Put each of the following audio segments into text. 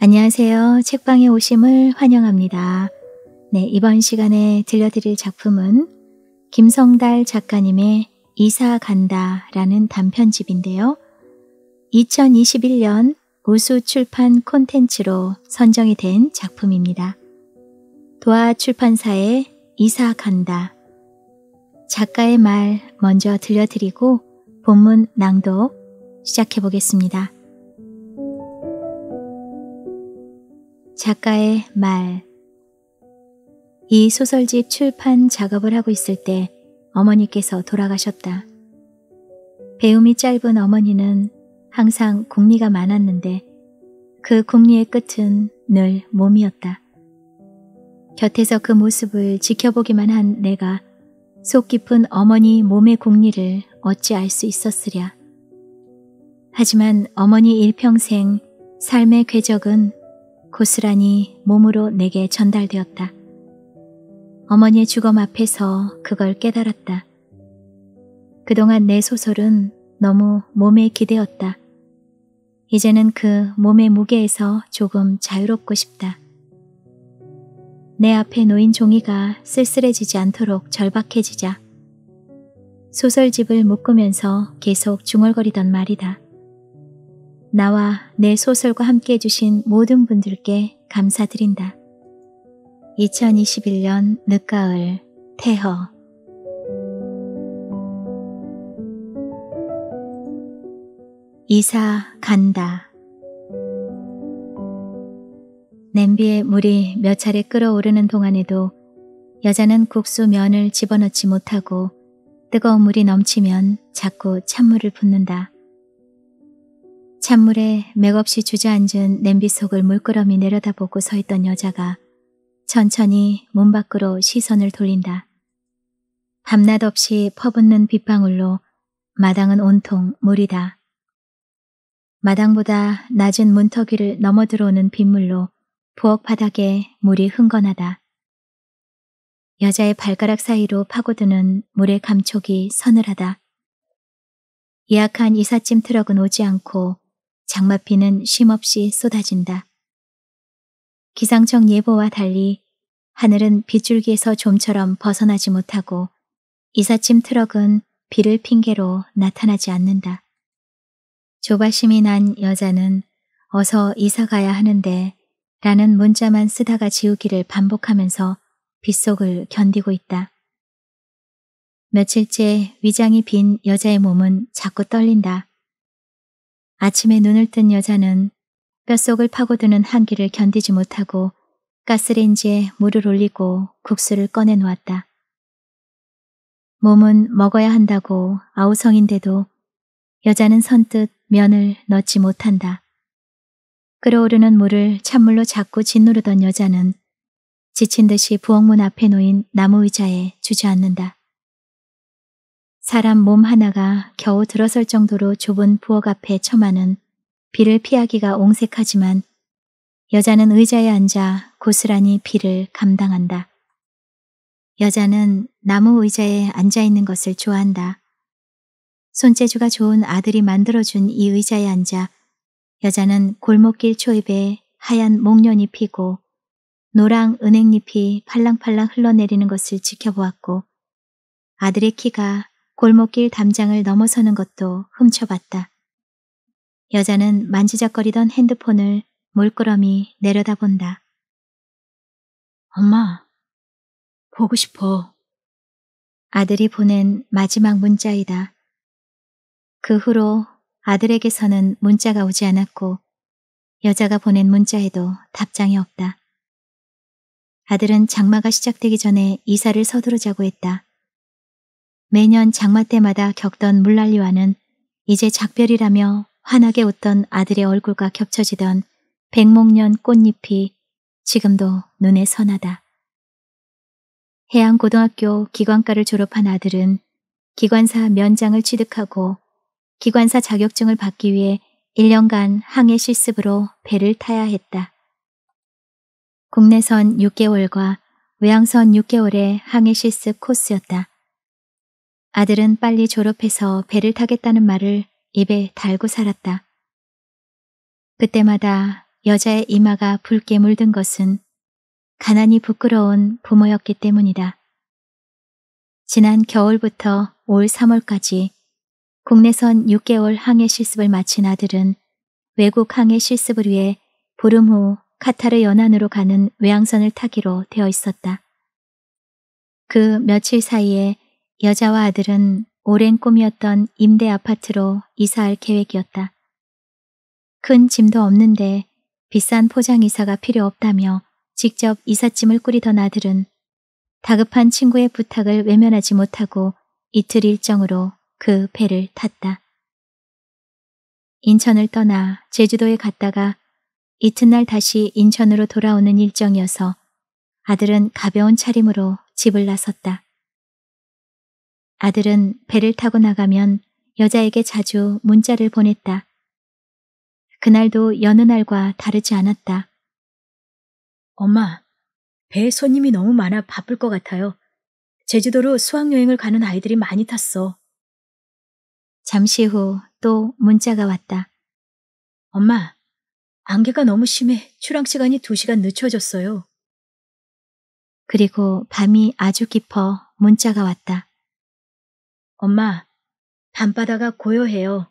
안녕하세요. 책방에 오심을 환영합니다. 네, 이번 시간에 들려드릴 작품은 김성달 작가님의 이사 간다라는 단편집인데요. 2021년 우수 출판 콘텐츠로 선정이 된 작품입니다. 도화 출판사에 이사 간다. 작가의 말 먼저 들려드리고 본문 낭독 시작해 보겠습니다. 작가의 말. 이 소설집 출판 작업을 하고 있을 때 어머니께서 돌아가셨다. 배움이 짧은 어머니는 항상 궁리가 많았는데 그 궁리의 끝은 늘 몸이었다. 곁에서 그 모습을 지켜보기만 한 내가 속 깊은 어머니 몸의 궁리를 어찌 알 수 있었으랴. 하지만 어머니 일평생 삶의 궤적은 고스란히 몸으로 내게 전달되었다. 어머니의 죽음 앞에서 그걸 깨달았다. 그동안 내 소설은 너무 몸에 기대었다. 이제는 그 몸의 무게에서 조금 자유롭고 싶다. 내 앞에 놓인 종이가 쓸쓸해지지 않도록 절박해지자 소설집을 묶으면서 계속 중얼거리던 말이다. 나와 내 소설과 함께 해주신 모든 분들께 감사드린다. 2021년 늦가을 태허 이사 간다. 냄비에 물이 몇 차례 끓어오르는 동안에도 여자는 국수 면을 집어넣지 못하고 뜨거운 물이 넘치면 자꾸 찬물을 붓는다. 찬물에 맥없이 주저앉은 냄비 속을 물끄러미 내려다보고 서 있던 여자가 천천히 문 밖으로 시선을 돌린다. 밤낮 없이 퍼붓는 빗방울로 마당은 온통 물이다. 마당보다 낮은 문턱이를 넘어 들어오는 빗물로 부엌 바닥에 물이 흥건하다. 여자의 발가락 사이로 파고드는 물의 감촉이 서늘하다. 예약한 이삿짐 트럭은 오지 않고 장마비는 쉼없이 쏟아진다. 기상청 예보와 달리 하늘은 빗줄기에서 좀처럼 벗어나지 못하고 이삿짐 트럭은 비를 핑계로 나타나지 않는다. 조바심이 난 여자는 어서 이사 가야 하는데 라는 문자만 쓰다가 지우기를 반복하면서 빗속을 견디고 있다. 며칠째 위장이 빈 여자의 몸은 자꾸 떨린다. 아침에 눈을 뜬 여자는 뼛속을 파고드는 한기를 견디지 못하고 가스레인지에 물을 올리고 국수를 꺼내 놓았다. 몸은 먹어야 한다고 아우성인데도 여자는 선뜻 면을 넣지 못한다. 끓어오르는 물을 찬물로 자꾸 짓누르던 여자는 지친 듯이 부엌문 앞에 놓인 나무 의자에 주저앉는다. 사람 몸 하나가 겨우 들어설 정도로 좁은 부엌 앞에 처마는 비를 피하기가 옹색하지만 여자는 의자에 앉아 고스란히 비를 감당한다. 여자는 나무 의자에 앉아 있는 것을 좋아한다. 손재주가 좋은 아들이 만들어준 이 의자에 앉아 여자는 골목길 초입에 하얀 목련이 피고 노랑 은행잎이 팔랑팔랑 흘러내리는 것을 지켜보았고 아들의 키가 골목길 담장을 넘어서는 것도 훔쳐봤다. 여자는 만지작거리던 핸드폰을 물끄러미 내려다본다. 엄마, 보고 싶어. 아들이 보낸 마지막 문자이다. 그 후로 아들에게서는 문자가 오지 않았고 여자가 보낸 문자에도 답장이 없다. 아들은 장마가 시작되기 전에 이사를 서두르자고 했다. 매년 장마 때마다 겪던 물난리와는 이제 작별이라며 환하게 웃던 아들의 얼굴과 겹쳐지던 백목년 꽃잎이 지금도 눈에 선하다. 해양고등학교 기관과를 졸업한 아들은 기관사 면장을 취득하고 기관사 자격증을 받기 위해 1년간 항해 실습으로 배를 타야 했다. 국내선 6개월과 외항선 6개월의 항해 실습 코스였다. 아들은 빨리 졸업해서 배를 타겠다는 말을 입에 달고 살았다. 그때마다 여자의 이마가 붉게 물든 것은 가난이 부끄러운 부모였기 때문이다. 지난 겨울부터 올 3월까지 국내선 6개월 항해 실습을 마친 아들은 외국 항해 실습을 위해 보름 후 카타르 연안으로 가는 외항선을 타기로 되어 있었다. 그 며칠 사이에 여자와 아들은 오랜 꿈이었던 임대 아파트로 이사할 계획이었다. 큰 짐도 없는데 비싼 포장 이사가 필요 없다며 직접 이삿짐을 꾸리던 아들은 다급한 친구의 부탁을 외면하지 못하고 이틀 일정으로 그 배를 탔다. 인천을 떠나 제주도에 갔다가 이튿날 다시 인천으로 돌아오는 일정이어서 아들은 가벼운 차림으로 집을 나섰다. 아들은 배를 타고 나가면 여자에게 자주 문자를 보냈다. 그날도 여느 날과 다르지 않았다. 엄마, 배에 손님이 너무 많아 바쁠 것 같아요. 제주도로 수학여행을 가는 아이들이 많이 탔어. 잠시 후 또 문자가 왔다. 엄마, 안개가 너무 심해 출항 시간이 2시간 늦춰졌어요. 그리고 밤이 아주 깊어 문자가 왔다. 엄마, 밤바다가 고요해요.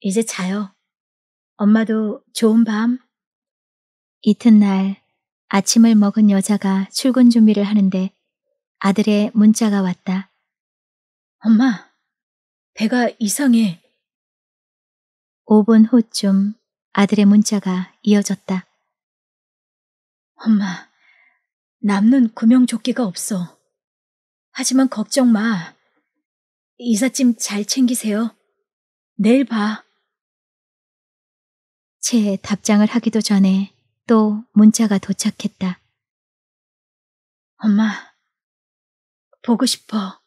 이제 자요. 엄마도 좋은 밤. 이튿날 아침을 먹은 여자가 출근 준비를 하는데 아들의 문자가 왔다. 엄마, 배가 이상해. 5분 후쯤 아들의 문자가 이어졌다. 엄마, 남는 구명조끼가 없어. 하지만 걱정 마. 이삿짐 잘 챙기세요. 내일 봐. 제 답장을 하기도 전에 또 문자가 도착했다. 엄마, 보고 싶어.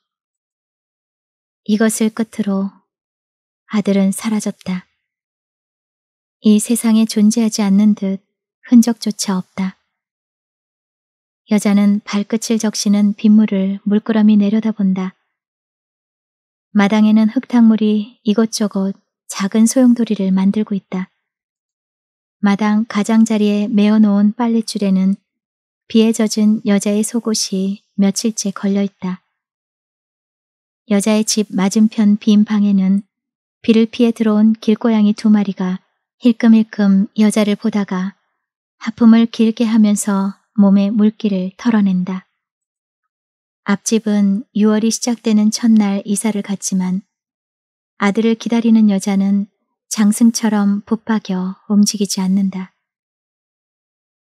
이것을 끝으로 아들은 사라졌다. 이 세상에 존재하지 않는 듯 흔적조차 없다. 여자는 발끝을 적시는 빗물을 물끄러미 내려다본다. 마당에는 흙탕물이 이것저것 작은 소용돌이를 만들고 있다. 마당 가장자리에 메어놓은 빨랫줄에는 비에 젖은 여자의 속옷이 며칠째 걸려있다. 여자의 집 맞은편 빈 방에는 비를 피해 들어온 길고양이 두 마리가 힐끔힐끔 여자를 보다가 하품을 길게 하면서 몸에 물기를 털어낸다. 앞집은 6월이 시작되는 첫날 이사를 갔지만 아들을 기다리는 여자는 장승처럼 붙박여 움직이지 않는다.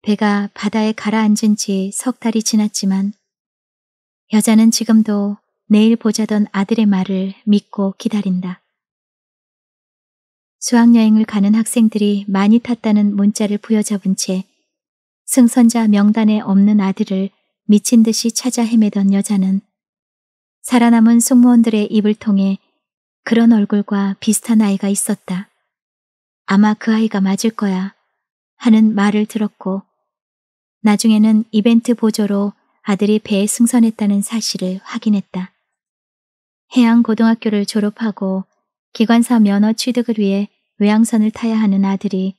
배가 바다에 가라앉은 지 석 달이 지났지만 여자는 지금도 내일 보자던 아들의 말을 믿고 기다린다. 수학여행을 가는 학생들이 많이 탔다는 문자를 부여잡은 채 승선자 명단에 없는 아들을 미친 듯이 찾아 헤매던 여자는 살아남은 승무원들의 입을 통해 그런 얼굴과 비슷한 아이가 있었다. 아마 그 아이가 맞을 거야 하는 말을 들었고 나중에는 이벤트 보조로 아들이 배에 승선했다는 사실을 확인했다. 해양고등학교를 졸업하고 기관사 면허 취득을 위해 외항선을 타야 하는 아들이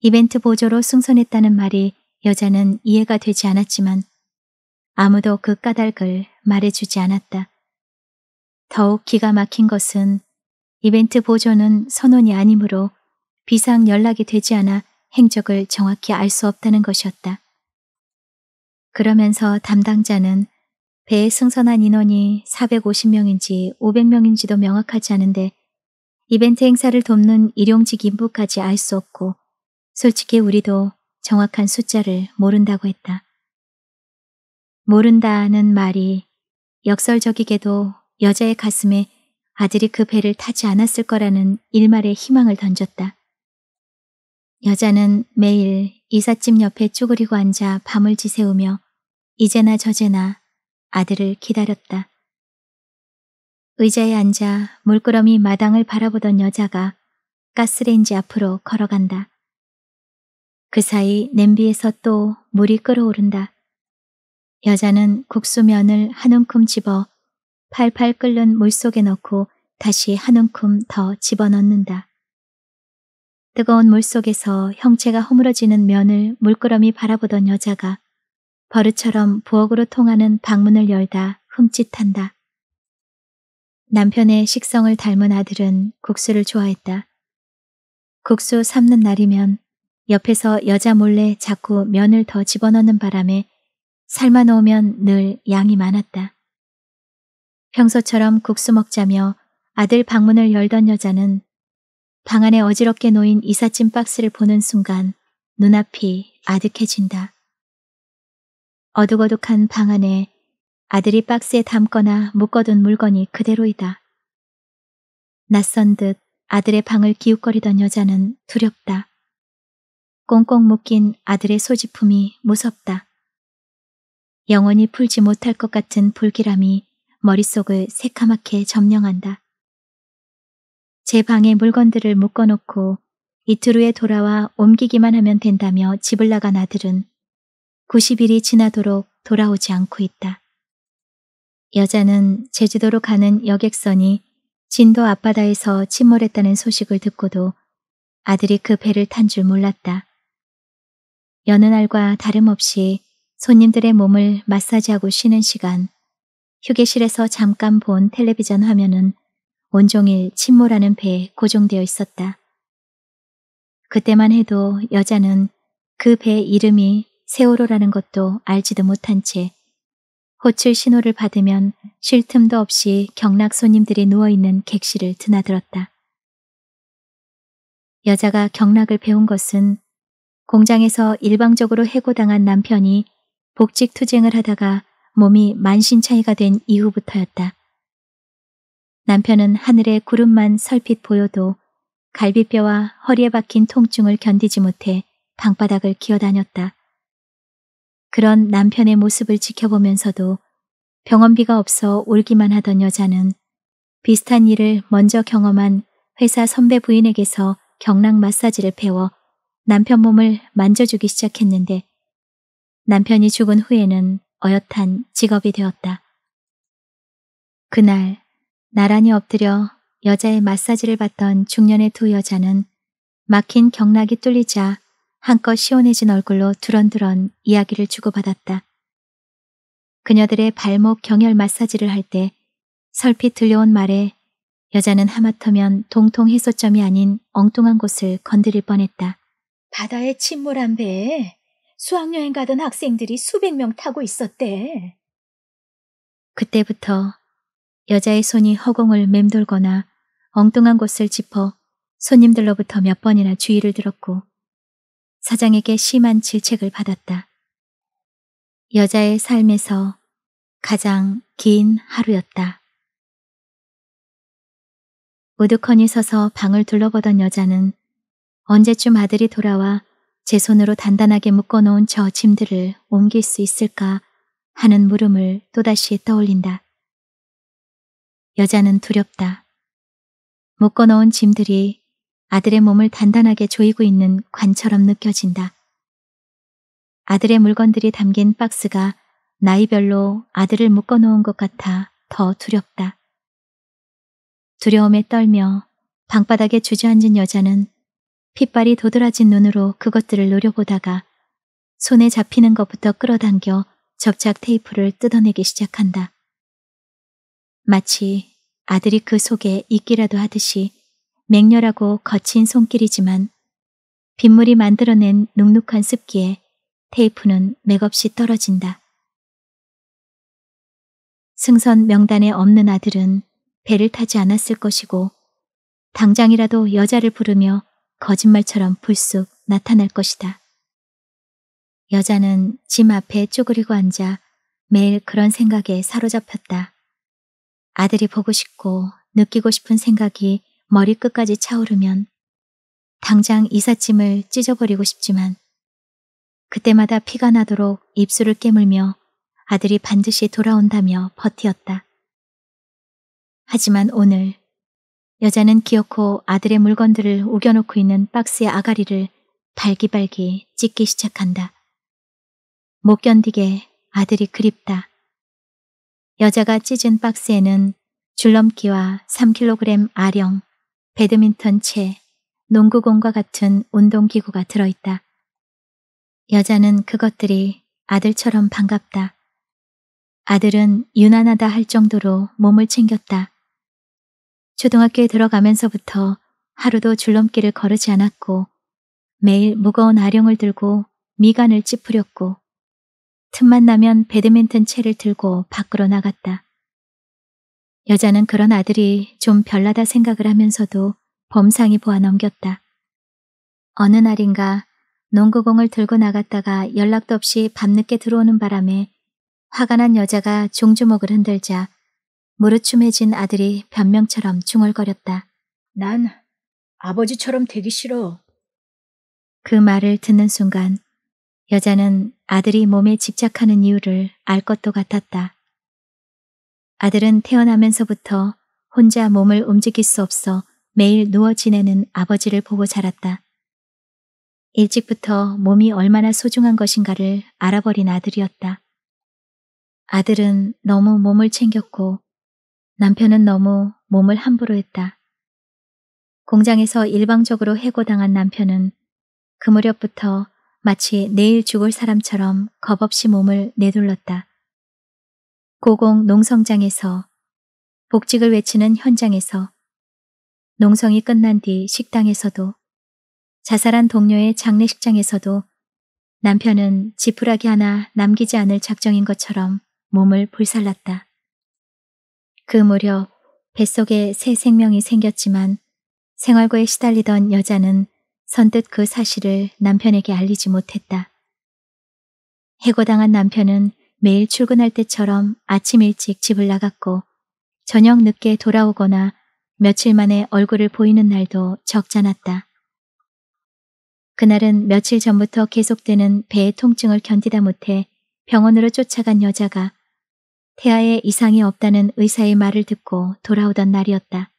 이벤트 보조로 승선했다는 말이 여자는 이해가 되지 않았지만 아무도 그 까닭을 말해주지 않았다. 더욱 기가 막힌 것은 이벤트 보조는 선언이 아니므로 비상 연락이 되지 않아 행적을 정확히 알 수 없다는 것이었다. 그러면서 담당자는 배에 승선한 인원이 450명인지 500명인지도 명확하지 않은데 이벤트 행사를 돕는 일용직 인부까지 알 수 없고 솔직히 우리도 정확한 숫자를 모른다고 했다. 모른다는 말이 역설적이게도 여자의 가슴에 아들이 그 배를 타지 않았을 거라는 일말의 희망을 던졌다. 여자는 매일 이삿짐 옆에 쭈그리고 앉아 밤을 지새우며 이제나 저제나 아들을 기다렸다. 의자에 앉아 물끄러미 마당을 바라보던 여자가 가스레인지 앞으로 걸어간다. 그 사이 냄비에서 또 물이 끓어오른다. 여자는 국수면을 한 움큼 집어 팔팔 끓는 물 속에 넣고 다시 한 움큼 더 집어넣는다. 뜨거운 물 속에서 형체가 허물어지는 면을 물끄러미 바라보던 여자가 버릇처럼 부엌으로 통하는 방문을 열다 흠칫한다. 남편의 식성을 닮은 아들은 국수를 좋아했다. 국수 삶는 날이면 옆에서 여자 몰래 자꾸 면을 더 집어넣는 바람에 삶아 놓으면 늘 양이 많았다. 평소처럼 국수 먹자며 아들 방문을 열던 여자는 방 안에 어지럽게 놓인 이삿짐 박스를 보는 순간 눈앞이 아득해진다. 어둑어둑한 방 안에 아들이 박스에 담거나 묶어둔 물건이 그대로이다. 낯선 듯 아들의 방을 기웃거리던 여자는 두렵다. 꽁꽁 묶인 아들의 소지품이 무섭다. 영원히 풀지 못할 것 같은 불길함이 머릿속을 새카맣게 점령한다. 제 방에 물건들을 묶어놓고 이틀 후에 돌아와 옮기기만 하면 된다며 집을 나간 아들은 90일이 지나도록 돌아오지 않고 있다. 여자는 제주도로 가는 여객선이 진도 앞바다에서 침몰했다는 소식을 듣고도 아들이 그 배를 탄 줄 몰랐다. 여느 날과 다름없이 손님들의 몸을 마사지하고 쉬는 시간, 휴게실에서 잠깐 본 텔레비전 화면은 온종일 침몰하는 배에 고정되어 있었다. 그때만 해도 여자는 그 배 이름이 세월호라는 것도 알지도 못한 채 호출 신호를 받으면 쉴 틈도 없이 경락 손님들이 누워있는 객실을 드나들었다. 여자가 경락을 배운 것은 공장에서 일방적으로 해고당한 남편이 복직 투쟁을 하다가 몸이 만신창이가 된 이후부터였다. 남편은 하늘에 구름만 설핏 보여도 갈비뼈와 허리에 박힌 통증을 견디지 못해 방바닥을 기어다녔다. 그런 남편의 모습을 지켜보면서도 병원비가 없어 울기만 하던 여자는 비슷한 일을 먼저 경험한 회사 선배 부인에게서 경락 마사지를 배워 남편 몸을 만져주기 시작했는데 남편이 죽은 후에는 어엿한 직업이 되었다. 그날 나란히 엎드려 여자의 마사지를 받던 중년의 두 여자는 막힌 경락이 뚫리자 한껏 시원해진 얼굴로 두런두런 이야기를 주고받았다. 그녀들의 발목 경혈 마사지를 할 때 설핏 들려온 말에 여자는 하마터면 동통 해소점이 아닌 엉뚱한 곳을 건드릴 뻔했다. 바다에 침몰한 배에 수학여행 가던 학생들이 수백 명 타고 있었대. 그때부터 여자의 손이 허공을 맴돌거나 엉뚱한 곳을 짚어 손님들로부터 몇 번이나 주의를 들었고 사장에게 심한 질책을 받았다. 여자의 삶에서 가장 긴 하루였다. 우드컨이 서서 방을 둘러보던 여자는 언제쯤 아들이 돌아와 제 손으로 단단하게 묶어놓은 저 짐들을 옮길 수 있을까 하는 물음을 또다시 떠올린다. 여자는 두렵다. 묶어놓은 짐들이 아들의 몸을 단단하게 조이고 있는 관처럼 느껴진다. 아들의 물건들이 담긴 박스가 나이별로 아들을 묶어놓은 것 같아 더 두렵다. 두려움에 떨며 방바닥에 주저앉은 여자는 핏발이 도드라진 눈으로 그것들을 노려보다가 손에 잡히는 것부터 끌어당겨 접착 테이프를 뜯어내기 시작한다. 마치 아들이 그 속에 있기라도 하듯이 맹렬하고 거친 손길이지만 빗물이 만들어낸 눅눅한 습기에 테이프는 맥없이 떨어진다. 승선 명단에 없는 아들은 배를 타지 않았을 것이고 당장이라도 여자를 부르며 거짓말처럼 불쑥 나타날 것이다. 여자는 짐 앞에 쪼그리고 앉아 매일 그런 생각에 사로잡혔다. 아들이 보고 싶고 느끼고 싶은 생각이 머리끝까지 차오르면 당장 이삿짐을 찢어버리고 싶지만 그때마다 피가 나도록 입술을 깨물며 아들이 반드시 돌아온다며 버티었다. 하지만 오늘 여자는 기어코 아들의 물건들을 우겨놓고 있는 박스의 아가리를 발기발기 찢기 시작한다. 못 견디게 아들이 그립다. 여자가 찢은 박스에는 줄넘기와 3kg 아령, 배드민턴 채, 농구공과 같은 운동기구가 들어있다. 여자는 그것들이 아들처럼 반갑다. 아들은 유난하다 할 정도로 몸을 챙겼다. 초등학교에 들어가면서부터 하루도 줄넘기를 거르지 않았고 매일 무거운 아령을 들고 미간을 찌푸렸고 틈만 나면 배드민턴 채를 들고 밖으로 나갔다. 여자는 그런 아들이 좀 별나다 생각을 하면서도 범상이 보아 넘겼다. 어느 날인가 농구공을 들고 나갔다가 연락도 없이 밤늦게 들어오는 바람에 화가 난 여자가 종주목을 흔들자 무르춤해진 아들이 변명처럼 중얼거렸다. 난 아버지처럼 되기 싫어. 그 말을 듣는 순간 여자는 아들이 몸에 집착하는 이유를 알 것도 같았다. 아들은 태어나면서부터 혼자 몸을 움직일 수 없어 매일 누워 지내는 아버지를 보고 자랐다. 일찍부터 몸이 얼마나 소중한 것인가를 알아버린 아들이었다. 아들은 너무 몸을 챙겼고 남편은 너무 몸을 함부로 했다. 공장에서 일방적으로 해고당한 남편은 그 무렵부터 마치 내일 죽을 사람처럼 겁없이 몸을 내둘렀다. 고공 농성장에서 복직을 외치는 현장에서 농성이 끝난 뒤 식당에서도 자살한 동료의 장례식장에서도 남편은 지푸라기 하나 남기지 않을 작정인 것처럼 몸을 불살랐다. 그 무렵 뱃속에 새 생명이 생겼지만 생활고에 시달리던 여자는 선뜻 그 사실을 남편에게 알리지 못했다. 해고당한 남편은 매일 출근할 때처럼 아침 일찍 집을 나갔고 저녁 늦게 돌아오거나 며칠 만에 얼굴을 보이는 날도 적잖았다. 그날은 며칠 전부터 계속되는 배의 통증을 견디다 못해 병원으로 쫓아간 여자가 태아에 이상이 없다는 의사의 말을 듣고 돌아오던 날이었다.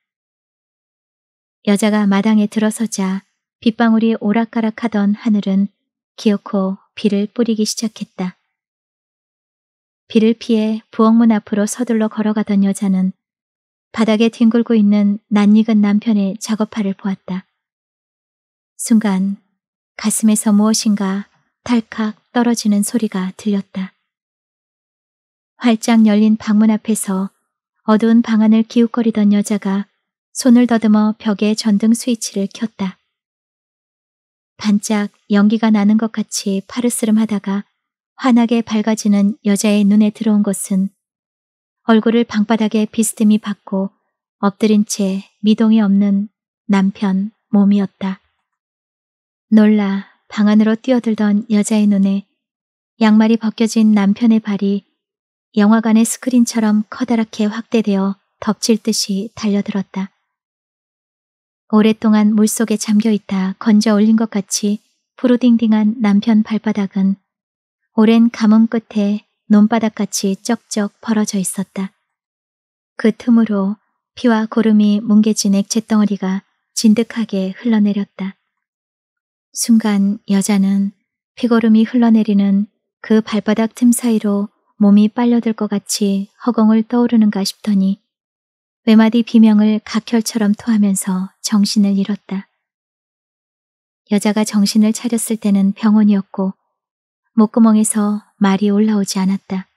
여자가 마당에 들어서자 빗방울이 오락가락하던 하늘은 기어코 비를 뿌리기 시작했다. 비를 피해 부엌문 앞으로 서둘러 걸어가던 여자는 바닥에 뒹굴고 있는 낯익은 남편의 작업화를 보았다. 순간 가슴에서 무엇인가 탈칵 떨어지는 소리가 들렸다. 활짝 열린 방문 앞에서 어두운 방안을 기웃거리던 여자가 손을 더듬어 벽에 전등 스위치를 켰다. 반짝 연기가 나는 것 같이 파르스름하다가 환하게 밝아지는 여자의 눈에 들어온 것은 얼굴을 방바닥에 비스듬히 박고 엎드린 채 미동이 없는 남편 몸이었다. 놀라 방 안으로 뛰어들던 여자의 눈에 양말이 벗겨진 남편의 발이 영화관의 스크린처럼 커다랗게 확대되어 덮칠 듯이 달려들었다. 오랫동안 물속에 잠겨있다 건져 올린 것 같이 푸르딩딩한 남편 발바닥은 오랜 가뭄 끝에 논바닥같이 쩍쩍 벌어져 있었다. 그 틈으로 피와 고름이 뭉개진 액체 덩어리가 진득하게 흘러내렸다. 순간 여자는 피고름이 흘러내리는 그 발바닥 틈 사이로 몸이 빨려들 것 같이 허공을 떠오르는가 싶더니 외마디 비명을 각혈처럼 토하면서 정신을 잃었다. 여자가 정신을 차렸을 때는 병원이었고 목구멍에서 말이 올라오지 않았다.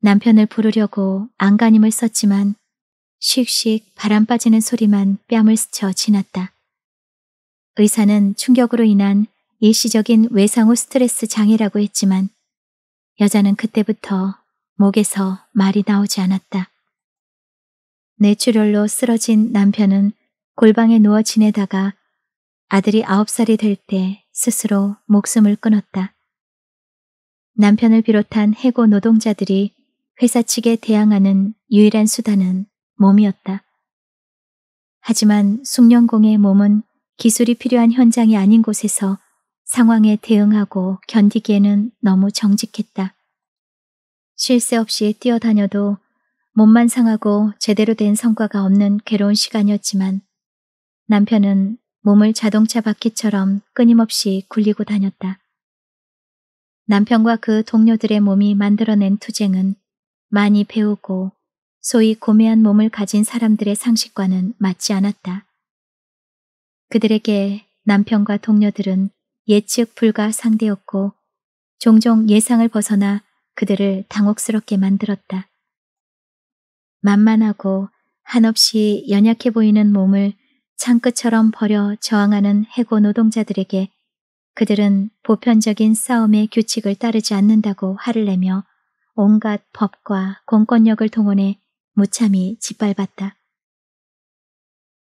남편을 부르려고 안간힘을 썼지만 쉑씩 바람 빠지는 소리만 뺨을 스쳐 지났다. 의사는 충격으로 인한 일시적인 외상 후 스트레스 장애라고 했지만 여자는 그때부터 목에서 말이 나오지 않았다. 뇌출혈로 쓰러진 남편은 골방에 누워 지내다가 아들이 아홉 살이 될 때 스스로 목숨을 끊었다. 남편을 비롯한 해고 노동자들이 회사 측에 대항하는 유일한 수단은 몸이었다. 하지만 숙련공의 몸은 기술이 필요한 현장이 아닌 곳에서 상황에 대응하고 견디기에는 너무 정직했다. 쉴 새 없이 뛰어다녀도 몸만 상하고 제대로 된 성과가 없는 괴로운 시간이었지만 남편은 몸을 자동차 바퀴처럼 끊임없이 굴리고 다녔다. 남편과 그 동료들의 몸이 만들어낸 투쟁은 많이 배우고 소위 고매한 몸을 가진 사람들의 상식과는 맞지 않았다. 그들에게 남편과 동료들은 예측 불가 상대였고 종종 예상을 벗어나 그들을 당혹스럽게 만들었다. 만만하고 한없이 연약해 보이는 몸을 창끝처럼 버려 저항하는 해고 노동자들에게 그들은 보편적인 싸움의 규칙을 따르지 않는다고 화를 내며 온갖 법과 공권력을 동원해 무참히 짓밟았다.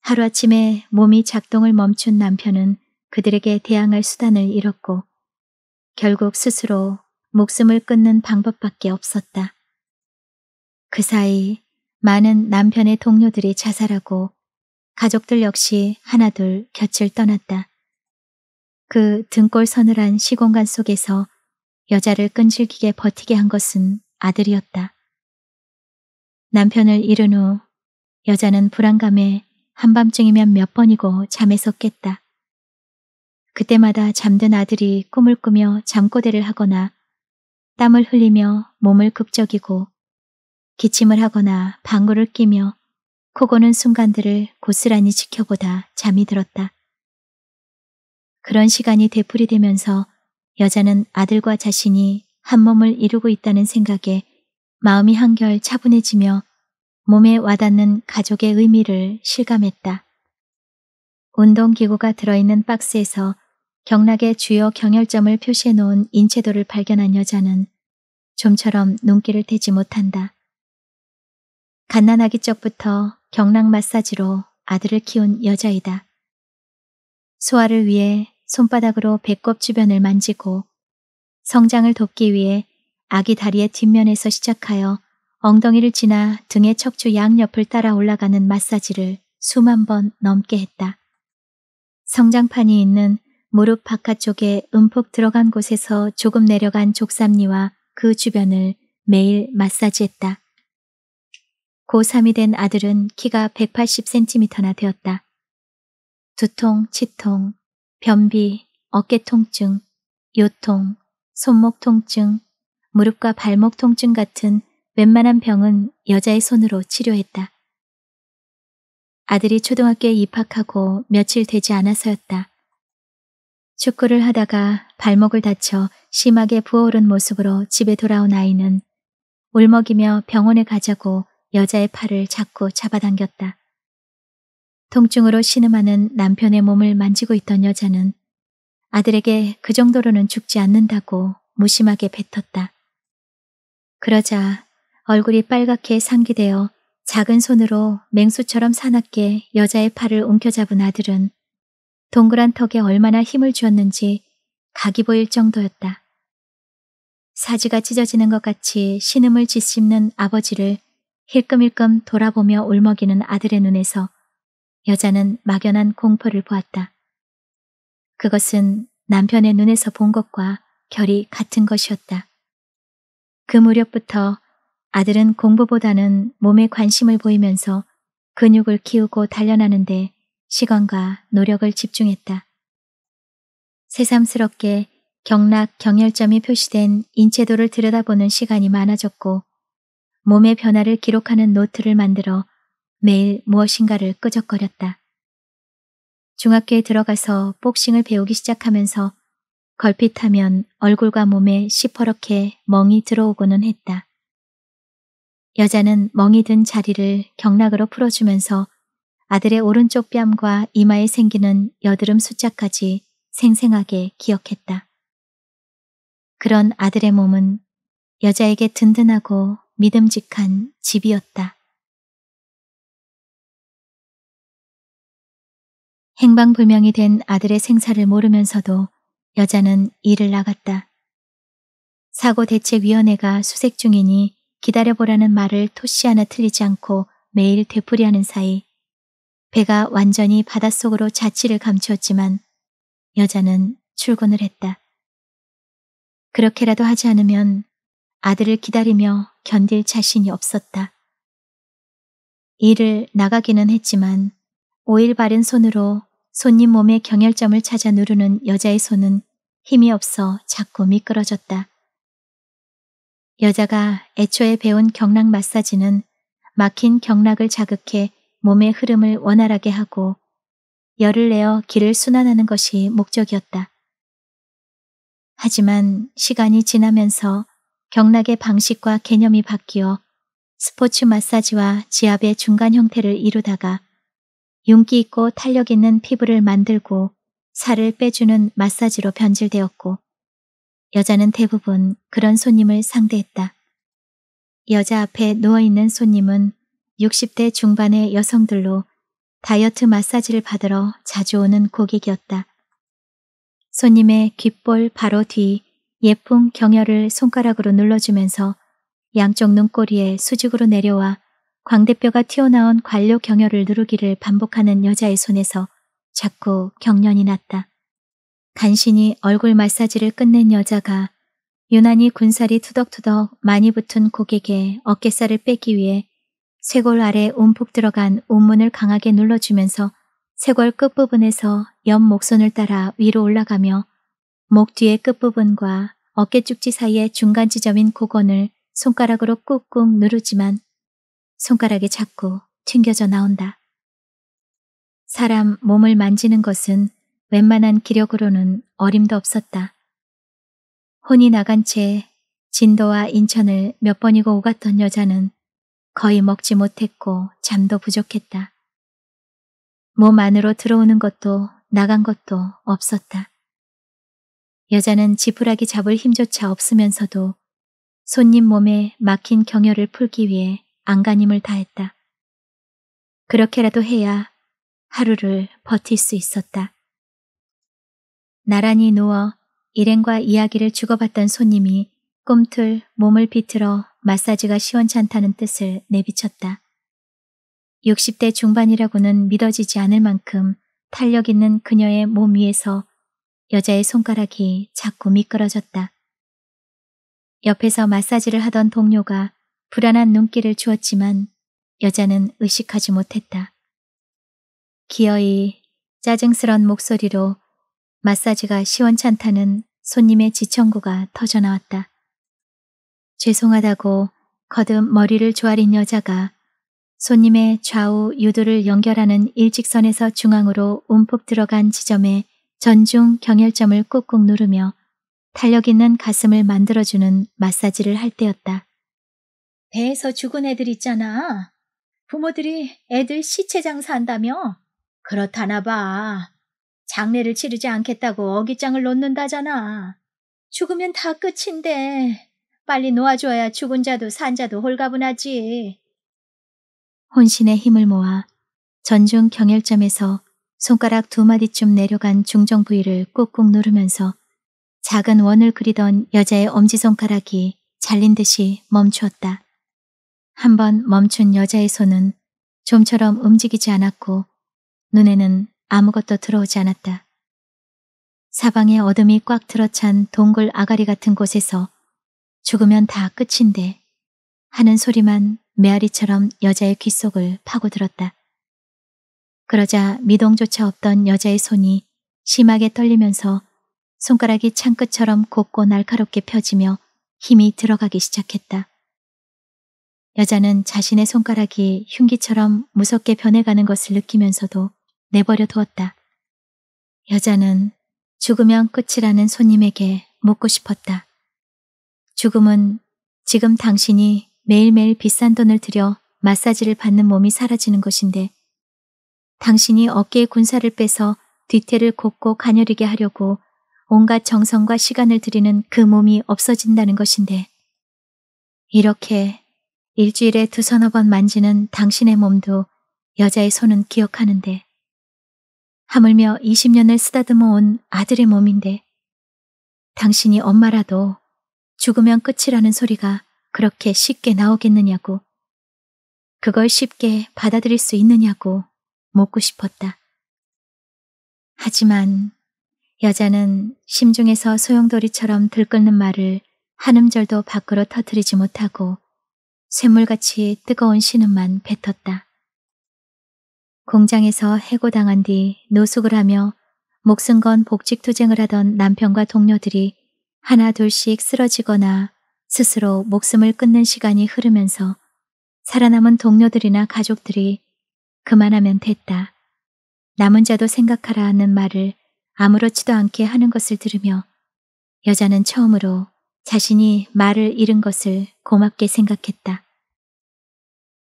하루아침에 몸이 작동을 멈춘 남편은 그들에게 대항할 수단을 잃었고 결국 스스로 목숨을 끊는 방법밖에 없었다. 그 사이 많은 남편의 동료들이 자살하고 가족들 역시 하나둘 곁을 떠났다. 그 등골 서늘한 시공간 속에서 여자를 끈질기게 버티게 한 것은 아들이었다. 남편을 잃은 후 여자는 불안감에 한밤중이면 몇 번이고 잠에서 깼다. 그때마다 잠든 아들이 꿈을 꾸며 잠꼬대를 하거나 땀을 흘리며 몸을 급적이고 기침을 하거나 방구를 끼며 코고는 순간들을 고스란히 지켜보다 잠이 들었다. 그런 시간이 되풀이되면서 여자는 아들과 자신이 한 몸을 이루고 있다는 생각에 마음이 한결 차분해지며 몸에 와닿는 가족의 의미를 실감했다. 운동기구가 들어있는 박스에서 경락의 주요 경혈점을 표시해 놓은 인체도를 발견한 여자는 좀처럼 눈길을 떼지 못한다. 갓난아기 적부터 경락 마사지로 아들을 키운 여자이다. 소화를 위해 손바닥으로 배꼽 주변을 만지고 성장을 돕기 위해 아기 다리의 뒷면에서 시작하여 엉덩이를 지나 등의 척추 양옆을 따라 올라가는 마사지를 수만 번 넘게 했다. 성장판이 있는 무릎 바깥쪽에 움푹 들어간 곳에서 조금 내려간 족삼니와 그 주변을 매일 마사지했다. 고3이 된 아들은 키가 180cm나 되었다. 두통, 치통, 변비, 어깨 통증, 요통, 손목 통증, 무릎과 발목 통증 같은 웬만한 병은 여자의 손으로 치료했다. 아들이 초등학교에 입학하고 며칠 되지 않아서였다. 축구를 하다가 발목을 다쳐 심하게 부어오른 모습으로 집에 돌아온 아이는 울먹이며 병원에 가자고 여자의 팔을 자꾸 잡아당겼다. 통증으로 신음하는 남편의 몸을 만지고 있던 여자는 아들에게 그 정도로는 죽지 않는다고 무심하게 뱉었다. 그러자 얼굴이 빨갛게 상기되어 작은 손으로 맹수처럼 사납게 여자의 팔을 움켜잡은 아들은 동그란 턱에 얼마나 힘을 주었는지 각이 보일 정도였다. 사지가 찢어지는 것 같이 신음을 짓씹는 아버지를 힐끔힐끔 돌아보며 울먹이는 아들의 눈에서 여자는 막연한 공포를 보았다. 그것은 남편의 눈에서 본 것과 결이 같은 것이었다. 그 무렵부터 아들은 공부보다는 몸에 관심을 보이면서 근육을 키우고 단련하는데 시간과 노력을 집중했다. 새삼스럽게 경락, 경혈점이 표시된 인체도를 들여다보는 시간이 많아졌고 몸의 변화를 기록하는 노트를 만들어 매일 무엇인가를 끄적거렸다. 중학교에 들어가서 복싱을 배우기 시작하면서 걸핏하면 얼굴과 몸에 시퍼렇게 멍이 들어오고는 했다. 여자는 멍이 든 자리를 경락으로 풀어주면서 아들의 오른쪽 뺨과 이마에 생기는 여드름 숫자까지 생생하게 기억했다. 그런 아들의 몸은 여자에게 든든하고 믿음직한 집이었다. 행방불명이 된 아들의 생사를 모르면서도 여자는 일을 나갔다. 사고대책위원회가 수색 중이니 기다려보라는 말을 토시 하나 틀리지 않고 매일 되풀이하는 사이 배가 완전히 바닷속으로 자취를 감추었지만 여자는 출근을 했다. 그렇게라도 하지 않으면 아들을 기다리며 견딜 자신이 없었다. 일을 나가기는 했지만 오일 바른 손으로 손님 몸의 경혈점을 찾아 누르는 여자의 손은 힘이 없어 자꾸 미끄러졌다. 여자가 애초에 배운 경락 마사지는 막힌 경락을 자극해 몸의 흐름을 원활하게 하고 열을 내어 기를 순환하는 것이 목적이었다. 하지만 시간이 지나면서 경락의 방식과 개념이 바뀌어 스포츠 마사지와 지압의 중간 형태를 이루다가 윤기 있고 탄력 있는 피부를 만들고 살을 빼주는 마사지로 변질되었고 여자는 대부분 그런 손님을 상대했다. 여자 앞에 누워있는 손님은 60대 중반의 여성들로 다이어트 마사지를 받으러 자주 오는 고객이었다. 손님의 귓볼 바로 뒤 예쁜 경혈을 손가락으로 눌러주면서 양쪽 눈꼬리에 수직으로 내려와 광대뼈가 튀어나온 관료 경혈을 누르기를 반복하는 여자의 손에서 자꾸 경련이 났다. 간신히 얼굴 마사지를 끝낸 여자가 유난히 군살이 투덕투덕 많이 붙은 고객의 어깨살을 빼기 위해 쇄골 아래 움푹 들어간 온문을 강하게 눌러주면서 쇄골 끝부분에서 옆 목선을 따라 위로 올라가며 목 뒤의 끝부분과 어깨 쪽지 사이의 중간 지점인 고건을 손가락으로 꾹꾹 누르지만 손가락에 자꾸 튕겨져 나온다. 사람 몸을 만지는 것은 웬만한 기력으로는 어림도 없었다. 혼이 나간 채 진도와 인천을 몇 번이고 오갔던 여자는 거의 먹지 못했고 잠도 부족했다. 몸 안으로 들어오는 것도 나간 것도 없었다. 여자는 지푸라기 잡을 힘조차 없으면서도 손님 몸에 막힌 경혈을 풀기 위해 안간힘을 다했다. 그렇게라도 해야 하루를 버틸 수 있었다. 나란히 누워 일행과 이야기를 주고받던 손님이 꿈틀 몸을 비틀어 마사지가 시원찮다는 뜻을 내비쳤다. 60대 중반이라고는 믿어지지 않을 만큼 탄력 있는 그녀의 몸 위에서 여자의 손가락이 자꾸 미끄러졌다. 옆에서 마사지를 하던 동료가 불안한 눈길을 주었지만 여자는 의식하지 못했다. 기어이 짜증스런 목소리로 마사지가 시원찮다는 손님의 지청구가 터져나왔다. 죄송하다고 거듭 머리를 조아린 여자가 손님의 좌우 유도를 연결하는 일직선에서 중앙으로 움푹 들어간 지점에 전중 경혈점을 꾹꾹 누르며 탄력 있는 가슴을 만들어주는 마사지를 할 때였다. 배에서 죽은 애들 있잖아. 부모들이 애들 시체 장사한다며? 그렇다나 봐. 장례를 치르지 않겠다고 어깃장을 놓는다잖아. 죽으면 다 끝인데 빨리 놓아줘야 죽은 자도 산 자도 홀가분하지. 혼신의 힘을 모아 전중 경혈점에서 손가락 두 마디쯤 내려간 중정 부위를 꾹꾹 누르면서 작은 원을 그리던 여자의 엄지손가락이 잘린 듯이 멈추었다. 한번 멈춘 여자의 손은 좀처럼 움직이지 않았고 눈에는 아무것도 들어오지 않았다. 사방에 어둠이 꽉 들어찬 동굴 아가리 같은 곳에서 죽으면 다 끝인데 하는 소리만 메아리처럼 여자의 귓속을 파고들었다. 그러자 미동조차 없던 여자의 손이 심하게 떨리면서 손가락이 창끝처럼 곱고 날카롭게 펴지며 힘이 들어가기 시작했다. 여자는 자신의 손가락이 흉기처럼 무섭게 변해가는 것을 느끼면서도 내버려 두었다. 여자는 죽으면 끝이라는 손님에게 묻고 싶었다. 죽음은 지금 당신이 매일매일 비싼 돈을 들여 마사지를 받는 몸이 사라지는 것인데 당신이 어깨에 군살을 빼서 뒤태를 곱고 가녀리게 하려고 온갖 정성과 시간을 들이는 그 몸이 없어진다는 것인데 이렇게 일주일에 두서너 번 만지는 당신의 몸도 여자의 손은 기억하는데 하물며 20년을 쓰다듬어 온 아들의 몸인데 당신이 엄마라도 죽으면 끝이라는 소리가 그렇게 쉽게 나오겠느냐고 그걸 쉽게 받아들일 수 있느냐고 묻고 싶었다. 하지만 여자는 심중에서 소용돌이처럼 들끓는 말을 한 음절도 밖으로 터뜨리지 못하고 샘물같이 뜨거운 신음만 뱉었다. 공장에서 해고당한 뒤 노숙을 하며 목숨 건 복직투쟁을 하던 남편과 동료들이 하나 둘씩 쓰러지거나 스스로 목숨을 끊는 시간이 흐르면서 살아남은 동료들이나 가족들이 그만하면 됐다. 남은 자도 생각하라 하는 말을 아무렇지도 않게 하는 것을 들으며 여자는 처음으로 자신이 말을 잃은 것을 고맙게 생각했다.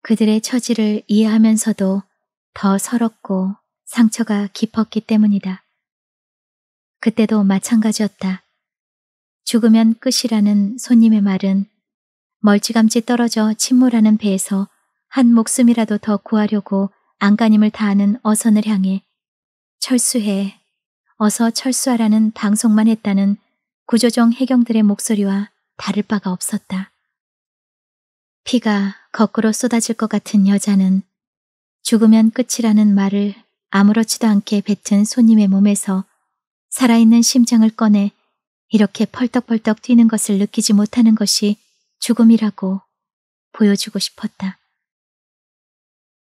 그들의 처지를 이해하면서도 더 서럽고 상처가 깊었기 때문이다. 그때도 마찬가지였다. 죽으면 끝이라는 손님의 말은 멀찌감치 떨어져 침몰하는 배에서 한 목숨이라도 더 구하려고 안간힘을 다하는 어선을 향해 철수해, 어서 철수하라는 방송만 했다는 구조정 해경들의 목소리와 다를 바가 없었다. 피가 거꾸로 쏟아질 것 같은 여자는 죽으면 끝이라는 말을 아무렇지도 않게 뱉은 손님의 몸에서 살아있는 심장을 꺼내 이렇게 펄떡펄떡 뛰는 것을 느끼지 못하는 것이 죽음이라고 보여주고 싶었다.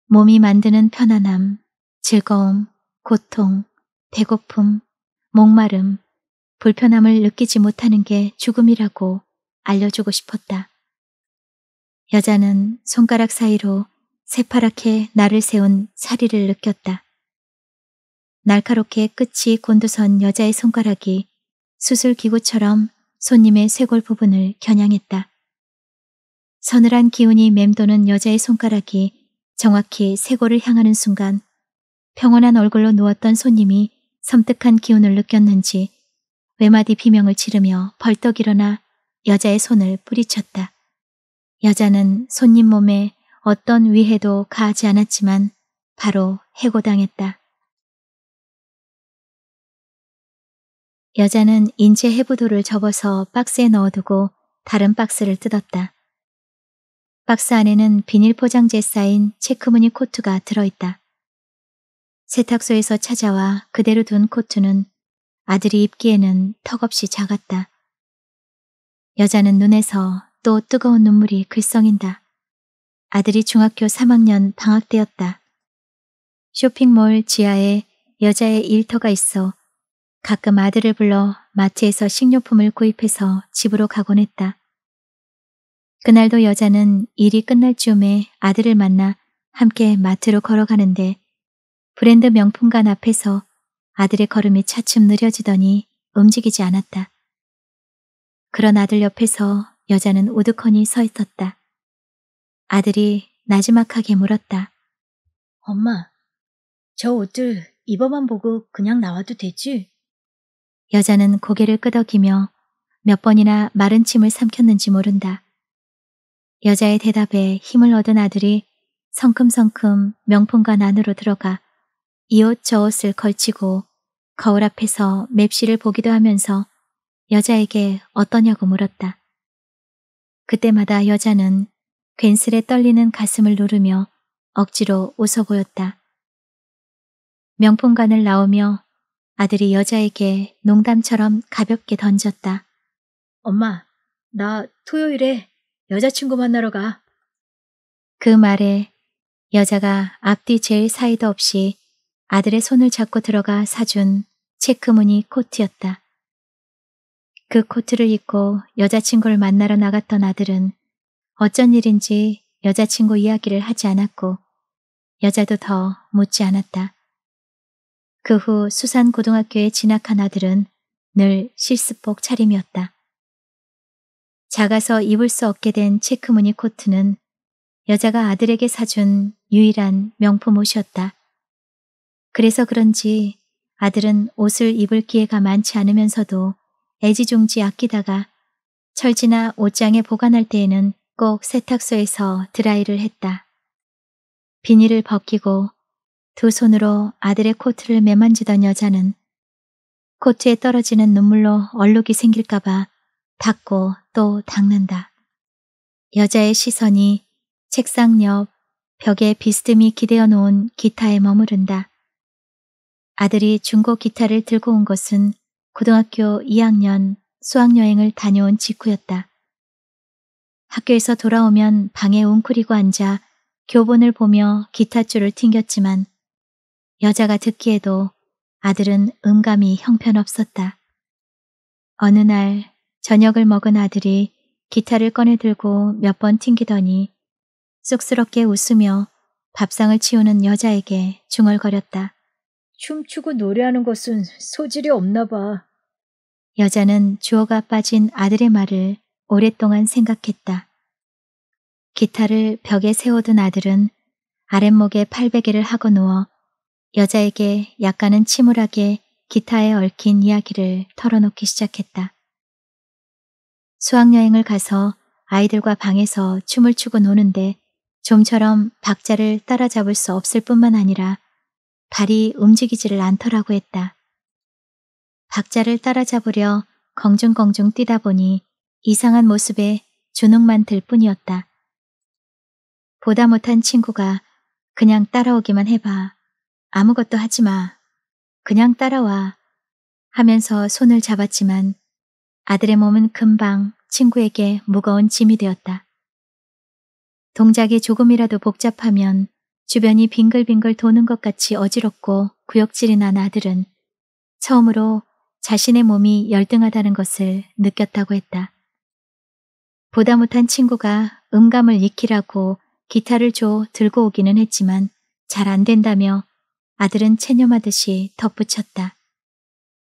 몸이 만드는 편안함, 즐거움, 고통, 배고픔, 목마름, 불편함을 느끼지 못하는 게 죽음이라고 알려주고 싶었다. 여자는 손가락 사이로 새파랗게 나를 세운 사리를 느꼈다. 날카롭게 끝이 곤두선 여자의 손가락이 수술기구처럼 손님의 쇄골 부분을 겨냥했다. 서늘한 기운이 맴도는 여자의 손가락이 정확히 쇄골을 향하는 순간 평온한 얼굴로 누웠던 손님이 섬뜩한 기운을 느꼈는지 외마디 비명을 지르며 벌떡 일어나 여자의 손을 뿌리쳤다. 여자는 손님 몸에 어떤 위해도 가하지 않았지만 바로 해고당했다. 여자는 인체 해부도를 접어서 박스에 넣어두고 다른 박스를 뜯었다. 박스 안에는 비닐 포장재 쌓인 체크무늬 코트가 들어있다. 세탁소에서 찾아와 그대로 둔 코트는 아들이 입기에는 턱없이 작았다. 여자는 눈에서 또 뜨거운 눈물이 글썽인다. 아들이 중학교 3학년 방학 때였다. 쇼핑몰 지하에 여자의 일터가 있어 가끔 아들을 불러 마트에서 식료품을 구입해서 집으로 가곤 했다. 그날도 여자는 일이 끝날 즈음에 아들을 만나 함께 마트로 걸어가는데 브랜드 명품관 앞에서 아들의 걸음이 차츰 느려지더니 움직이지 않았다. 그런 아들 옆에서 여자는 오두커니 서 있었다. 아들이 나지막하게 물었다. 엄마, 저 옷들 입어만 보고 그냥 나와도 되지? 여자는 고개를 끄덕이며 몇 번이나 마른 침을 삼켰는지 모른다. 여자의 대답에 힘을 얻은 아들이 성큼성큼 명품관 안으로 들어가 이 옷 저 옷을 걸치고 거울 앞에서 맵시를 보기도 하면서 여자에게 어떠냐고 물었다. 그때마다 여자는 괜스레 떨리는 가슴을 누르며 억지로 웃어 보였다. 명품관을 나오며 아들이 여자에게 농담처럼 가볍게 던졌다. 엄마, 나 토요일에 여자친구 만나러 가. 그 말에 여자가 앞뒤 제일 사이도 없이 아들의 손을 잡고 들어가 사준 체크무늬 코트였다. 그 코트를 입고 여자친구를 만나러 나갔던 아들은 어쩐 일인지 여자친구 이야기를 하지 않았고 여자도 더 묻지 않았다. 그 후 수산고등학교에 진학한 아들은 늘 실습복 차림이었다. 작아서 입을 수 없게 된 체크무늬 코트는 여자가 아들에게 사준 유일한 명품 옷이었다. 그래서 그런지 아들은 옷을 입을 기회가 많지 않으면서도 애지중지 아끼다가 철지나 옷장에 보관할 때에는 꼭 세탁소에서 드라이를 했다. 비닐을 벗기고 두 손으로 아들의 코트를 매만지던 여자는 코트에 떨어지는 눈물로 얼룩이 생길까봐 닦고 또 닦는다. 여자의 시선이 책상 옆 벽에 비스듬히 기대어 놓은 기타에 머무른다. 아들이 중고 기타를 들고 온 것은 고등학교 2학년 수학여행을 다녀온 직후였다. 학교에서 돌아오면 방에 웅크리고 앉아 교본을 보며 기타줄을 튕겼지만 여자가 듣기에도 아들은 음감이 형편없었다. 어느 날 저녁을 먹은 아들이 기타를 꺼내 들고 몇 번 튕기더니 쑥스럽게 웃으며 밥상을 치우는 여자에게 중얼거렸다. 춤추고 노래하는 것은 소질이 없나 봐. 여자는 주어가 빠진 아들의 말을 오랫동안 생각했다. 기타를 벽에 세워둔 아들은 아랫목에 팔베개를 하고 누워 여자에게 약간은 침울하게 기타에 얽힌 이야기를 털어놓기 시작했다. 수학여행을 가서 아이들과 방에서 춤을 추고 노는데 좀처럼 박자를 따라잡을 수 없을 뿐만 아니라 발이 움직이지를 않더라고 했다. 박자를 따라잡으려 공중공중 뛰다 보니 이상한 모습에 주눅만 들 뿐이었다. 보다 못한 친구가 그냥 따라오기만 해봐. 아무것도 하지 마. 그냥 따라와. 하면서 손을 잡았지만 아들의 몸은 금방 친구에게 무거운 짐이 되었다. 동작이 조금이라도 복잡하면 주변이 빙글빙글 도는 것 같이 어지럽고 구역질이 난 아들은 처음으로 자신의 몸이 열등하다는 것을 느꼈다고 했다. 보다 못한 친구가 음감을 익히라고 기타를 줘 들고 오기는 했지만 잘 안 된다며 아들은 체념하듯이 덧붙였다.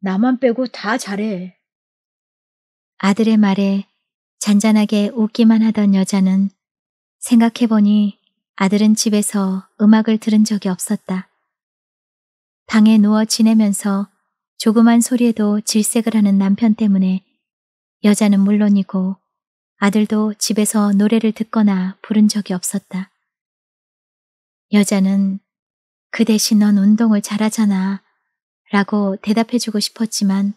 나만 빼고 다 잘해. 아들의 말에 잔잔하게 웃기만 하던 여자는 생각해보니 아들은 집에서 음악을 들은 적이 없었다. 방에 누워 지내면서 조그만 소리에도 질색을 하는 남편 때문에 여자는 물론이고 아들도 집에서 노래를 듣거나 부른 적이 없었다. 여자는 그 대신 넌 운동을 잘하잖아 라고 대답해주고 싶었지만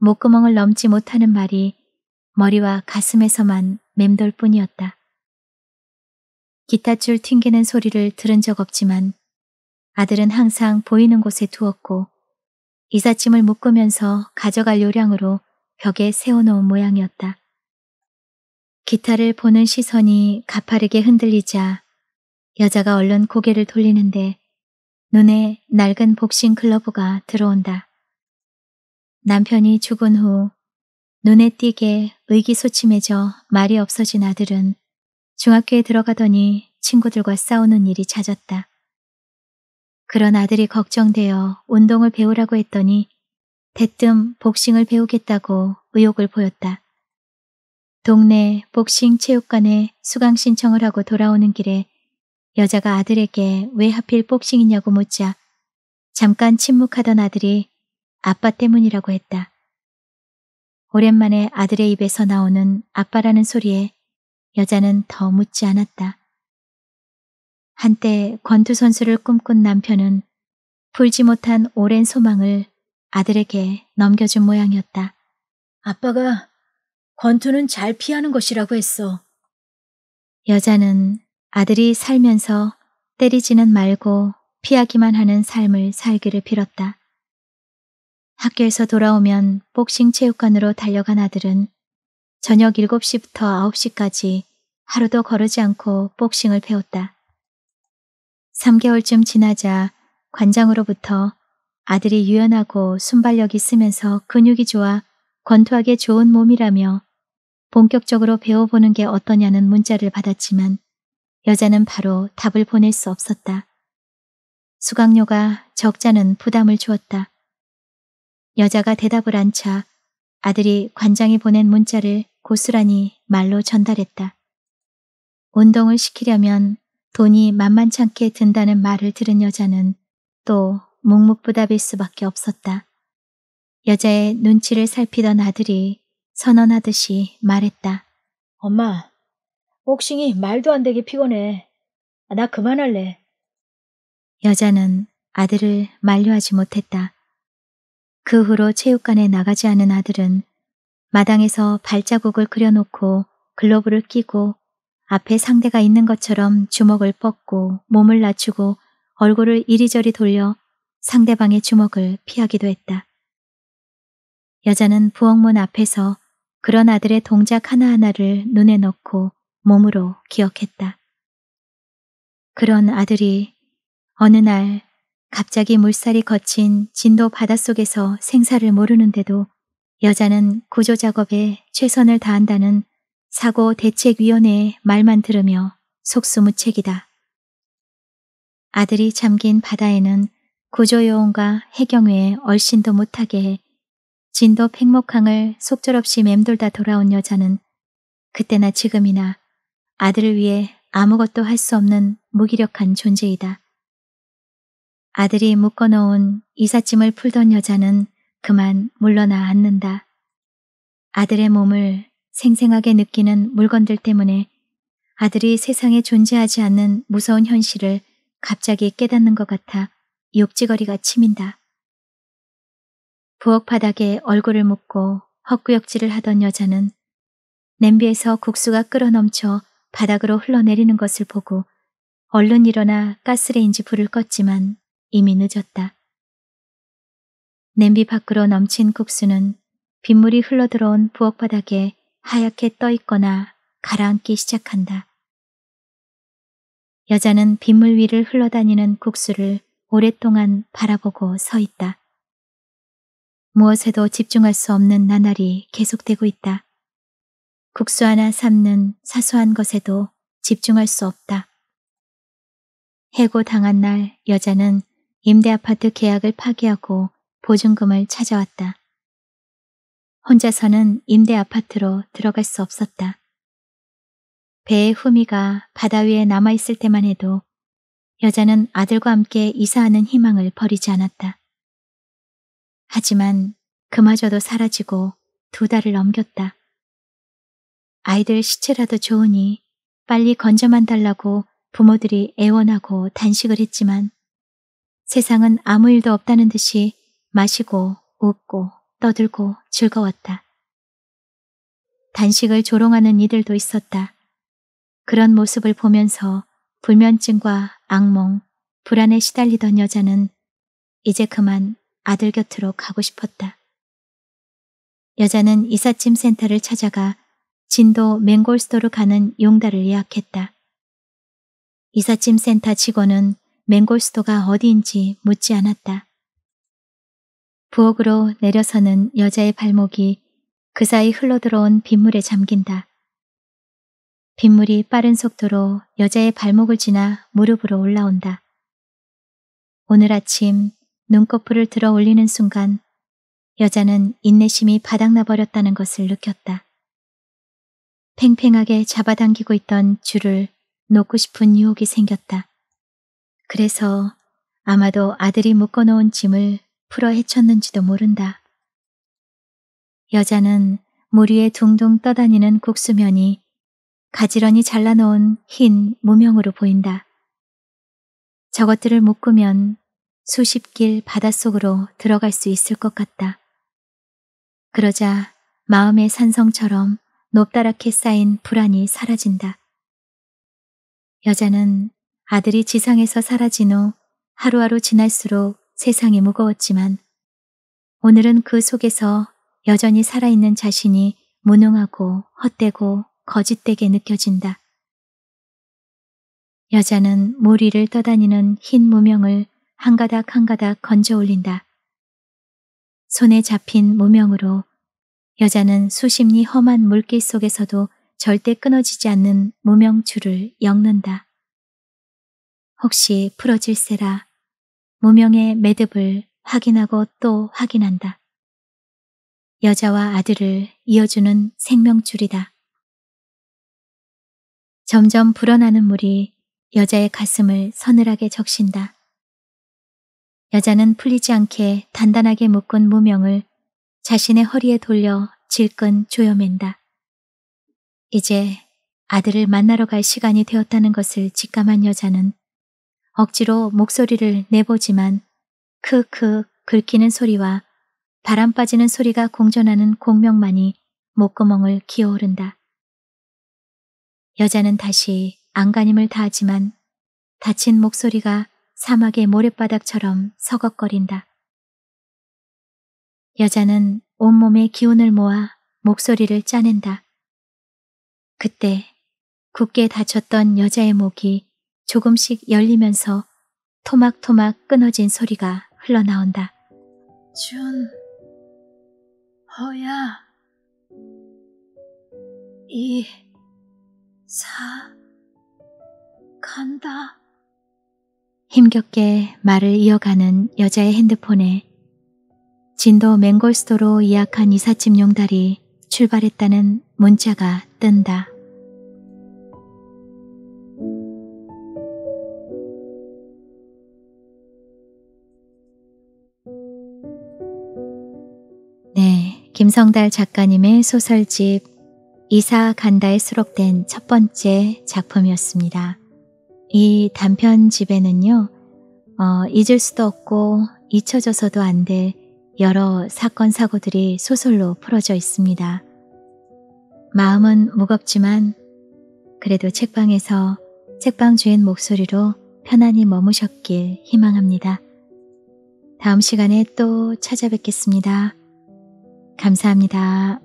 목구멍을 넘지 못하는 말이 머리와 가슴에서만 맴돌 뿐이었다. 기타줄 튕기는 소리를 들은 적 없지만 아들은 항상 보이는 곳에 두었고 이삿짐을 묶으면서 가져갈 요량으로 벽에 세워놓은 모양이었다. 기타를 보는 시선이 가파르게 흔들리자 여자가 얼른 고개를 돌리는데 눈에 낡은 복싱 클러브가 들어온다. 남편이 죽은 후 눈에 띄게 의기소침해져 말이 없어진 아들은 중학교에 들어가더니 친구들과 싸우는 일이 잦았다. 그런 아들이 걱정되어 운동을 배우라고 했더니 대뜸 복싱을 배우겠다고 의욕을 보였다. 동네 복싱 체육관에 수강 신청을 하고 돌아오는 길에 여자가 아들에게 왜 하필 복싱이냐고 묻자 잠깐 침묵하던 아들이 아빠 때문이라고 했다. 오랜만에 아들의 입에서 나오는 아빠라는 소리에 여자는 더 묻지 않았다. 한때 권투 선수를 꿈꾼 남편은 풀지 못한 오랜 소망을 아들에게 넘겨준 모양이었다. 아빠가 권투는 잘 피하는 것이라고 했어. 여자는 아들이 살면서 때리지는 말고 피하기만 하는 삶을 살기를 빌었다. 학교에서 돌아오면 복싱 체육관으로 달려간 아들은 저녁 7시부터 9시까지 하루도 거르지 않고 복싱을 배웠다. 3개월쯤 지나자 관장으로부터 아들이 유연하고 순발력이 쓰면서 근육이 좋아 권투하기 좋은 몸이라며 본격적으로 배워보는 게 어떠냐는 문자를 받았지만 여자는 바로 답을 보낼 수 없었다. 수강료가 적잖은 부담을 주었다. 여자가 대답을 안 차 아들이 관장이 보낸 문자를 고스란히 말로 전달했다. 운동을 시키려면 돈이 만만찮게 든다는 말을 들은 여자는 또 묵묵부답일 수밖에 없었다. 여자의 눈치를 살피던 아들이 선언하듯이 말했다. 엄마, 복싱이 말도 안 되게 피곤해. 나 그만할래. 여자는 아들을 만류하지 못했다. 그 후로 체육관에 나가지 않은 아들은 마당에서 발자국을 그려놓고 글로브를 끼고 앞에 상대가 있는 것처럼 주먹을 뻗고 몸을 낮추고 얼굴을 이리저리 돌려 상대방의 주먹을 피하기도 했다. 여자는 부엌문 앞에서 그런 아들의 동작 하나하나를 눈에 넣고 몸으로 기억했다. 그런 아들이 어느 날 갑자기 물살이 거친 진도 바닷속에서 생사를 모르는데도 여자는 구조 작업에 최선을 다한다는 사고 대책위원회의 말만 들으며 속수무책이다. 아들이 잠긴 바다에는 구조요원과 해경외에 얼씬도 못하게 해 진도 팽목항을 속절없이 맴돌다 돌아온 여자는 그때나 지금이나 아들을 위해 아무것도 할 수 없는 무기력한 존재이다. 아들이 묶어놓은 이삿짐을 풀던 여자는 그만 물러나 앉는다. 아들의 몸을 생생하게 느끼는 물건들 때문에 아들이 세상에 존재하지 않는 무서운 현실을 갑자기 깨닫는 것 같아 욕지거리가 치민다. 부엌 바닥에 얼굴을 묶고 헛구역질을 하던 여자는 냄비에서 국수가 끓어 넘쳐 바닥으로 흘러내리는 것을 보고 얼른 일어나 가스레인지 불을 껐지만 이미 늦었다. 냄비 밖으로 넘친 국수는 빗물이 흘러들어온 부엌 바닥에 하얗게 떠 있거나 가라앉기 시작한다. 여자는 빗물 위를 흘러다니는 국수를 오랫동안 바라보고 서 있다. 무엇에도 집중할 수 없는 나날이 계속되고 있다. 국수 하나 삶는 사소한 것에도 집중할 수 없다. 해고 당한 날 여자는 임대 아파트 계약을 파기하고 보증금을 찾아왔다. 혼자서는 임대 아파트로 들어갈 수 없었다. 배의 후미가 바다 위에 남아있을 때만 해도 여자는 아들과 함께 이사하는 희망을 버리지 않았다. 하지만 그마저도 사라지고 두 달을 넘겼다. 아이들 시체라도 좋으니 빨리 건져만 달라고 부모들이 애원하고 단식을 했지만 세상은 아무 일도 없다는 듯이 마시고 웃고 떠들고 즐거웠다. 단식을 조롱하는 이들도 있었다. 그런 모습을 보면서 불면증과 악몽, 불안에 시달리던 여자는 이제 그만 아들 곁으로 가고 싶었다. 여자는 이삿짐 센터를 찾아가 진도 맹골스도로 가는 용달을 예약했다. 이삿짐 센터 직원은 맹골스도가 어디인지 묻지 않았다. 부엌으로 내려서는 여자의 발목이 그 사이 흘러들어온 빗물에 잠긴다. 빗물이 빠른 속도로 여자의 발목을 지나 무릎으로 올라온다. 오늘 아침 눈꺼풀을 들어 올리는 순간 여자는 인내심이 바닥나 버렸다는 것을 느꼈다. 팽팽하게 잡아당기고 있던 줄을 놓고 싶은 유혹이 생겼다. 그래서 아마도 아들이 묶어놓은 짐을 풀어 헤쳤는지도 모른다. 여자는 물 위에 둥둥 떠다니는 국수면이 가지런히 잘라놓은 흰 무명으로 보인다. 저것들을 묶으면 수십 길 바닷속으로 들어갈 수 있을 것 같다. 그러자 마음의 산성처럼 높다랗게 쌓인 불안이 사라진다. 여자는 아들이 지상에서 사라진 후 하루하루 지날수록 세상이 무거웠지만 오늘은 그 속에서 여전히 살아있는 자신이 무능하고 헛되고 거짓되게 느껴진다. 여자는 모리를 떠다니는 흰 무명을 한 가닥 한 가닥 건져 올린다. 손에 잡힌 무명으로 여자는 수십리 험한 물길 속에서도 절대 끊어지지 않는 무명줄을 엮는다. 혹시 풀어질세라 무명의 매듭을 확인하고 또 확인한다. 여자와 아들을 이어주는 생명줄이다. 점점 불어나는 물이 여자의 가슴을 서늘하게 적신다. 여자는 풀리지 않게 단단하게 묶은 무명을 자신의 허리에 돌려 질끈 조여맨다. 이제 아들을 만나러 갈 시간이 되었다는 것을 직감한 여자는 억지로 목소리를 내보지만 크크 긁히는 소리와 바람 빠지는 소리가 공존하는 공명만이 목구멍을 기어오른다. 여자는 다시 안간힘을 다하지만 다친 목소리가 사막의 모래바닥처럼 서걱거린다. 여자는 온몸의 기운을 모아 목소리를 짜낸다. 그때 굳게 다쳤던 여자의 목이 조금씩 열리면서 토막토막 끊어진 소리가 흘러나온다. 준, 허야, 이, 사, 간다. 힘겹게 말을 이어가는 여자의 핸드폰에 진도 맹골스도로 예약한 이삿짐 용달이 출발했다는 문자가 뜬다. 김성달 작가님의 소설집 이사 간다에 수록된 첫 번째 작품이었습니다. 이 단편집에는요, 어, 잊을 수도 없고 잊혀져서도 안 될 여러 사건, 사고들이 소설로 풀어져 있습니다. 마음은 무겁지만 그래도 책방에서 책방 주인 목소리로 편안히 머무셨길 희망합니다. 다음 시간에 또 찾아뵙겠습니다. 감사합니다.